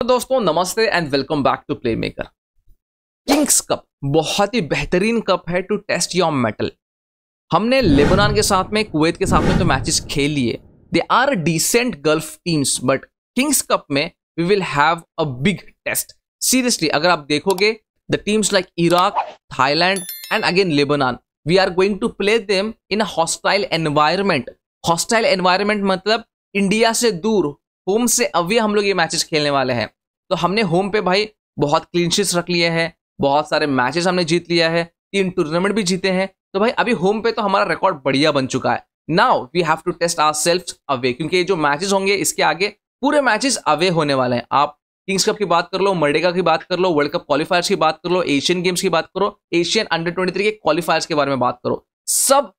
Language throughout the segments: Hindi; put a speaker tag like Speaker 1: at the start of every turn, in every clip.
Speaker 1: तो दोस्तों नमस्ते and welcome back to play maker Kings Cup बहुत ही बेहतरीन कप है टू टेस्ट योर मेटल हमने लेबनान के साथ में कुवैत के साथ में तो मैचेस खेल लिए they are decent Gulf teams but Kings Cup में we will have a big test seriously अगर आप देखोगे the teams like Iraq Thailand and again Lebanon we are going to play them in hostile environment hostile environment मतलब इंडिया से दूर होम से अवे हम लोग ये मैचेस खेलने वाले हैं तो हमने होम पे भाई बहुत क्लीनशिट्स रख लिए हैं बहुत सारे मैचेस हमने जीत लिया है तीन टूर्नामेंट भी जीते हैं तो भाई अभी होम पे तो हमारा रिकॉर्ड बढ़िया बन चुका है now we have to test our self away क्योंकि जो मैचेस होंगे इसके आगे पूरे मैचेस अवे होने वाले हैं आप किंग्स कप की बात कर लो मर्डेगा की बात कर लो वर्ल्ड कप क्वालिफायर्स की बात कर लो एशियन गेम्स की बात करो एशियन अंडर ट्वेंटी थ्री के क्वालिफायर्स के बारे में बात करो सब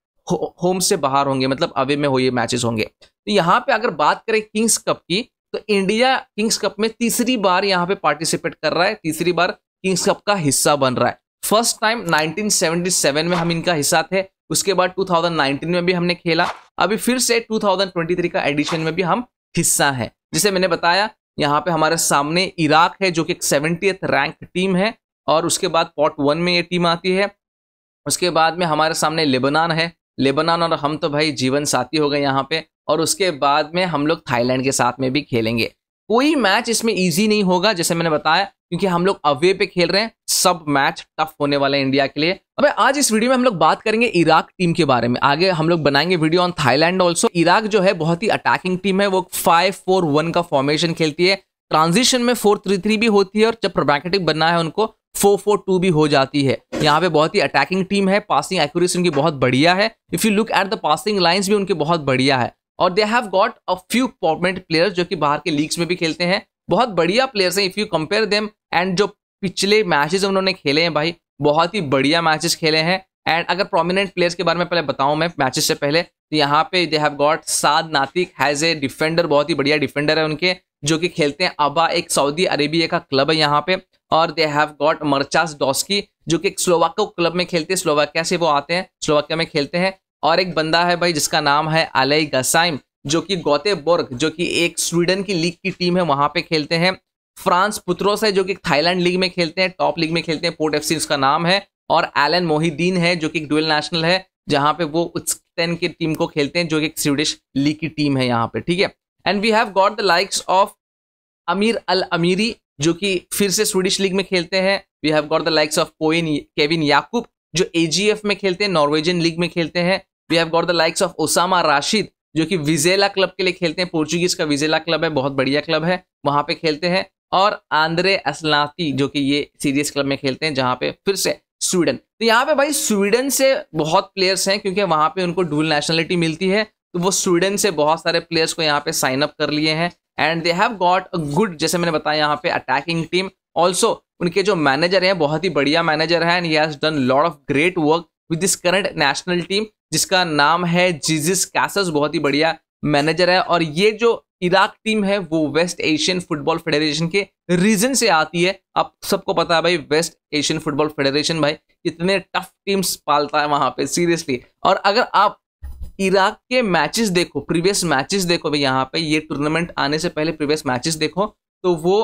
Speaker 1: होम से बाहर होंगे मतलब अवे में हो ये मैचेस होंगे तो यहाँ पे अगर बात करें किंग्स कप की तो इंडिया किंग्स कप में तीसरी बार यहाँ पे पार्टिसिपेट कर रहा है तीसरी बार किंग्स कप का हिस्सा बन रहा है फर्स्ट टाइम 1977 में हम इनका हिस्सा थे उसके बाद 2019 में भी हमने खेला अभी फिर से 2023 का एडिशन में भी हम हिस्सा है जिसे मैंने बताया यहाँ पे हमारे सामने इराक है जो कि एक सेवेंटी रैंक टीम है और उसके बाद पॉट वन में ये टीम आती है उसके बाद में हमारे सामने लेबनान है लेबनान और हम तो भाई जीवन साथी हो गए यहाँ पे और उसके बाद में हम लोग थाईलैंड के साथ में भी खेलेंगे कोई मैच इसमें ईजी नहीं होगा जैसे मैंने बताया क्योंकि हम लोग अवे पे खेल रहे हैं सब मैच टफ होने वाला है इंडिया के लिए अब आज इस वीडियो में हम लोग बात करेंगे इराक टीम के बारे में आगे हम लोग बनाएंगे video on Thailand also Iraq जो है बहुत ही अटैकिंग टीम है वो फाइव फोर वन का फॉर्मेशन खेलती है ट्रांजिशन में फोर थ्री थ्री भी होती है और जब प्रोबैकेटिव बनना है उनको फोर फोर टू भी हो जाती है यहाँ पे बहुत ही अटैकिंग टीम है पासिंग एक्यूरेसी उनकी बहुत बढ़िया है if you look at the passing lines भी उनकी बहुत बढ़िया है और they have got a few prominent players जो कि बाहर के लीग्स में भी खेलते हैं बहुत बढ़िया प्लेयर्स हैं if you compare them and जो पिछले मैचेस उन्होंने खेले हैं भाई बहुत ही बढ़िया मैचेस खेले हैं एंड अगर प्रोमिनेंट प्लेयर्स के बारे में पहले बताऊं मैं मैचेस से पहले तो यहाँ पे they have got Saad Natiq has a defender बहुत ही बढ़िया डिफेंडर है उनके जो कि खेलते हैं अबा एक सऊदी अरेबिया का क्लब है यहाँ पे और दे हैव गॉट मर्चास डॉस्की जो कि एक स्लोवाको क्लब में खेलते हैं स्लोवाकिया से वो आते हैं स्लोवाकिया में खेलते हैं और एक बंदा है भाई जिसका नाम है अलई गसाइम जो कि बोर्ग जो कि एक स्वीडन की लीग की टीम है वहां पे खेलते हैं फ्रांस पुत्रोस है जो कि थाईलैंड लीग में खेलते हैं टॉप लीग में खेलते हैं पोर्ट एफ उसका नाम है और एलन मोहिदीन है जो कि एक डुअल नेशनल है जहाँ पे वो उस टेन की टीम को खेलते हैं जो कि एक स्वीडिश लीग की टीम है यहाँ पे ठीक है and we have got the likes of Amir Al अमीरी जो कि फिर से स्वीडिश लीग में खेलते हैं we have got the likes of कोइन केविन याकूब जो ए में खेलते हैं नॉर्वेजियन लीग में खेलते हैं we have got the likes of Osama Rashid जो कि विजेला क्लब के लिए खेलते हैं पोर्चुगीज का विजेला क्लब है बहुत बढ़िया क्लब है वहां पे खेलते हैं और आंद्रे असलाती जो कि ये सीरियस क्लब में खेलते हैं जहां पे फिर से स्वीडन तो यहाँ पे भाई स्वीडन से बहुत प्लेयर्स हैं क्योंकि वहां पे उनको डुअल नेशनलिटी मिलती है तो वो स्वीडन से बहुत सारे प्लेयर्स को यहाँ पे साइन अप कर लिए हैं and they have got a good जैसे मैंने बताया यहाँ पे अटैकिंग टीम ऑल्सो उनके जो मैनेजर हैं बहुत ही बढ़िया मैनेजर हैं and he has done lot of great work with this current national team जिसका नाम है जीजिस कैसस बहुत ही बढ़िया मैनेजर है और ये जो इराक टीम है वो वेस्ट एशियन फुटबॉल फेडरेशन के रीजन से आती है आप सबको पता है भाई वेस्ट एशियन फुटबॉल फेडरेशन भाई इतने टफ टीम्स पालता है वहां पे सीरियसली और अगर आप इराक के मैचेस देखो प्रीवियस मैचेस देखो भाई यहाँ पे ये टूर्नामेंट आने से पहले प्रीवियस मैचेस देखो तो वो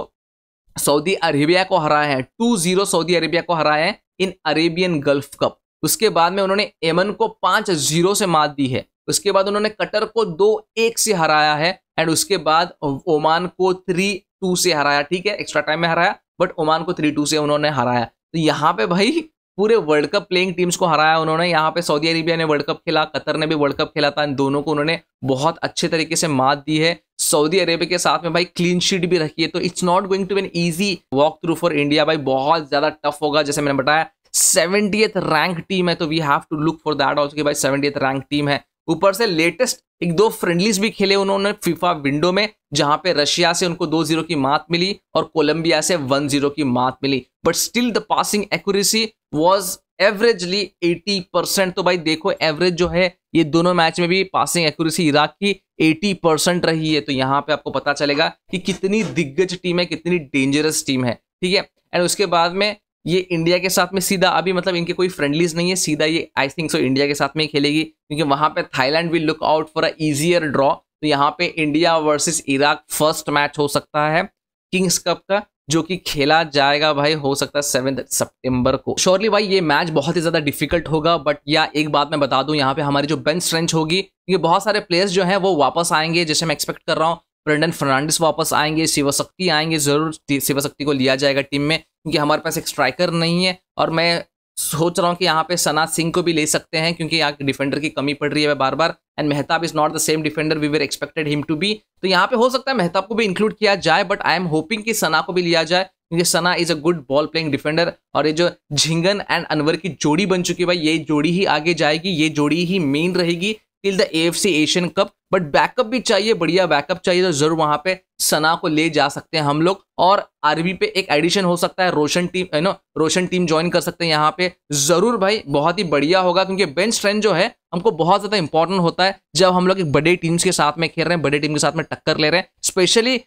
Speaker 1: सऊदी अरेबिया को हराया है टू जीरो सऊदी अरेबिया को हराया है इन अरेबियन गल्फ कप उसके बाद में उन्होंने एमन को पाँच जीरो से मात दी है उसके बाद उन्होंने कटर को दो एक से हराया है एंड उसके बाद ओमान को थ्री टू से हराया ठीक है एक्स्ट्रा टाइम में हराया बट ओमान को थ्री टू से उन्होंने हराया तो यहाँ पे भाई पूरे वर्ल्ड कप प्लेइंग टीम्स को हराया उन्होंने यहाँ पे सऊदी अरेबिया ने वर्ल्ड कप खेला कतर ने भी वर्ल्ड कप खेला था इन दोनों को उन्होंने बहुत अच्छे तरीके से मात दी है सऊदी अरेबिया के साथ में भाई क्लीन शीट भी रखी है तो it's not going to an easy walk through for India भाई बहुत ज्यादा टफ होगा जैसे मैंने बताया सेवेंटी रैंक टीम है तो we have to look for that also कि भाई सेवेंटी रैंक टीम है ऊपर से लेटेस्ट एक दो फ्रेंडलीज भी खेले उन्होंने फीफा विंडो में जहां पे रशिया से उनको दो जीरो की मात मिली और कोलंबिया से वन जीरो की मात मिली but still the passing accuracy was averagely eighty percent तो भाई देखो एवरेज जो है ये दोनों मैच में भी पासिंग एक्यूरेसी इराक की एटी परसेंट रही है तो यहाँ पे आपको पता चलेगा कि कितनी दिग्गज टीम है कितनी डेंजरस टीम है ठीक है एंड उसके बाद में ये इंडिया के साथ में सीधा अभी मतलब इनके कोई फ्रेंडलीज नहीं है सीधा ये आई थिंक सो इंडिया के साथ में ही खेलेगी क्योंकि वहां पे Thailand will look out for a easier draw तो यहाँ पे India versus Iraq first match हो सकता है किंग्स कप का जो कि खेला जाएगा भाई हो सकता है सेवन सितंबर को श्योरली भाई ये मैच बहुत ही ज़्यादा डिफिकल्ट होगा बट या एक बात मैं बता दूं यहाँ पे हमारी जो बेंच स्ट्रेंच होगी क्योंकि बहुत सारे प्लेयर्स जो हैं वो वापस आएंगे जैसे मैं एक्सपेक्ट कर रहा हूँ ब्रेंडन फर्नांडिस वापस आएंगे शिवशक्ति आएंगे जरूर शिवशक्ति को लिया जाएगा टीम में क्योंकि हमारे पास एक स्ट्राइकर नहीं है और मैं सोच रहा हूँ कि यहाँ पे सना सिंह को भी ले सकते हैं क्योंकि यहाँ डिफेंडर की कमी पड़ रही है बार बार and Mehtab is not the same defender we were expected him to be तो यहाँ पे हो सकता है मेहताब को भी इंक्लूड किया जाए बट आई एम होपिंग कि सना को भी लिया जाए क्योंकि Sana is a good ball playing defender और ये जो झिंगन एंड अनवर की जोड़ी बन चुकी है भाई ये जोड़ी ही आगे जाएगी ये जोड़ी ही मेन रहेगी till the F C Asian Cup but backup भी चाहिए बढ़िया बैकअप चाहिए तो जरूर वहां पे सना को ले जा सकते हैं हम लोग और आरबी पे एक एडिशन हो सकता है रोशन टीम है ना रोशन टीम ज्वाइन कर सकते हैं यहाँ पे जरूर भाई बहुत ही बढ़िया होगा क्योंकि बेंच स्ट्रेंथ जो है हमको बहुत ज्यादा इंपॉर्टेंट होता है जब हम लोग एक बड़े टीम्स के साथ में खेल रहे हैं बड़े टीम के साथ में टक्कर ले रहे हैं स्पेशली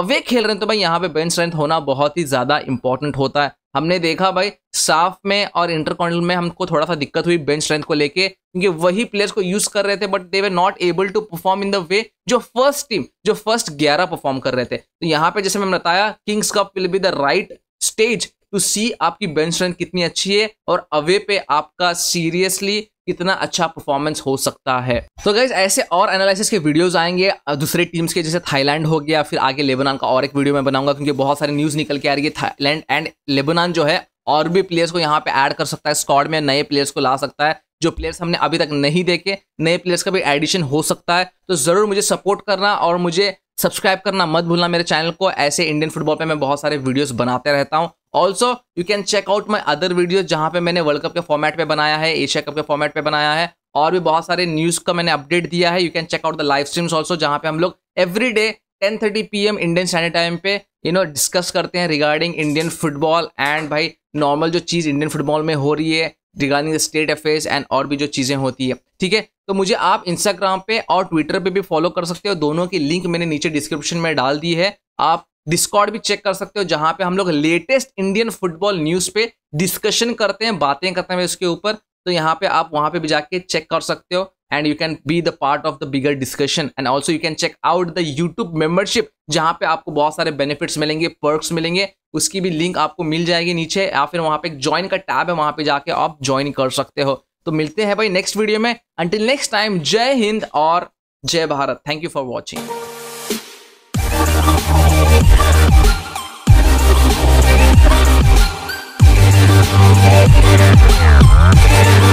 Speaker 1: अवे खेल रहे हैं तो भाई यहाँ पे बेंच स्ट्रेंथ होना बहुत ही ज्यादा इंपॉर्टेंट होता है हमने देखा भाई साफ में और इंटरकॉन्टल में हमको थोड़ा सा दिक्कत हुई बेंच स्ट्रेंथ को लेके क्योंकि वही प्लेयर्स को यूज कर रहे थे but they were not able to perform in the way जो फर्स्ट टीम जो फर्स्ट ग्यारह परफॉर्म कर रहे थे तो यहाँ पे जैसे मैंने बताया Kings Cup will be the right stage to see आपकी बेंच स्ट्रेंथ कितनी अच्छी है और अवे पे आपका सीरियसली कितना अच्छा परफॉर्मेंस हो सकता है तो गाइज ऐसे और एनालिसिस के वीडियोस आएंगे दूसरे टीम्स के जैसे थाईलैंड हो गया फिर आगे लेबनान का और एक वीडियो मैं बनाऊंगा क्योंकि बहुत सारी न्यूज़ निकल के आ रही है थाईलैंड एंड लेबनान जो है और भी प्लेयर्स को यहाँ पे ऐड कर सकता है स्कॉड में नए प्लेयर्स को ला सकता है जो प्लेयर्स हमने अभी तक नहीं देखे नए प्लेयर्स का भी एडिशन हो सकता है तो ज़रूर मुझे सपोर्ट करना और मुझे सब्सक्राइब करना मत भूलना मेरे चैनल को ऐसे इंडियन फुटबॉल पे मैं बहुत सारे वीडियोस बनाते रहता हूँ also you can check out my other video जहां पे मैंने वर्ल्ड कप के फॉर्मेट पे बनाया है एशिया कप के फॉर्मेट पे बनाया है और भी बहुत सारे न्यूज़ का मैंने अपडेट दिया है you can check out the live streams also जहाँ पे हम लोग every day ten thirty P M Indian Standard Time पे यू नो डिस्कस करते हैं रिगार्डिंग इंडियन फुटबॉल एंड भाई नॉर्मल जो चीज़ इंडियन फुटबॉल में हो रही है regarding the state affairs and और भी जो चीज़ें होती है ठीक है तो मुझे आप इंस्टाग्राम पे और ट्विटर पे भी फॉलो कर सकते हो दोनों की लिंक मैंने नीचे डिस्क्रिप्शन में डाल दी है आप डिस्कॉर्ड भी चेक कर सकते हो जहां पे हम लोग लेटेस्ट इंडियन फुटबॉल न्यूज पे डिस्कशन करते हैं बातें करते हैं उसके ऊपर तो यहाँ पे आप वहां पे भी जाके चेक कर सकते हो and you can be the part of the bigger discussion and also you can check out the YouTube membership जहां पे आपको बहुत सारे बेनिफिट्स मिलेंगे पर्क्स मिलेंगे उसकी भी लिंक आपको मिल जाएगी नीचे या फिर वहां पे एक ज्वाइन का टैब है वहां पे जाके आप ज्वाइन कर सकते हो तो मिलते हैं भाई नेक्स्ट वीडियो में अंटिल नेक्स्ट टाइम जय हिंद और जय Bharat thank you for watching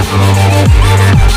Speaker 1: Let's go.